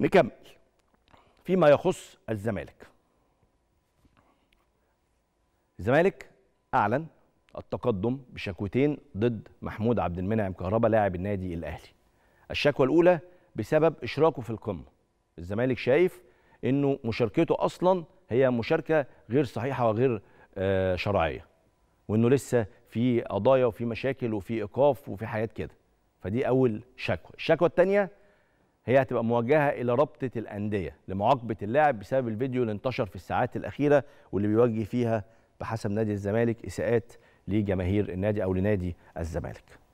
نكمل فيما يخص الزمالك الزمالك اعلن التقدم بشكوتين ضد محمود عبد المنعم كهربا لاعب النادي الاهلي الشكوى الاولى بسبب اشراكه في القمه الزمالك شايف انه مشاركته اصلا هي مشاركه غير صحيحه وغير آه، شرعيه وانه لسه في قضايا وفي مشاكل وفي ايقاف وفي حاجات كده فدي اول شكوى الشكوى الثانيه هي هتبقى موجهه الى رابطه الانديه لمعاقبه اللاعب بسبب الفيديو اللي انتشر في الساعات الاخيره واللي بيوجه فيها بحسب نادي الزمالك اساءات لجماهير النادي او لنادي الزمالك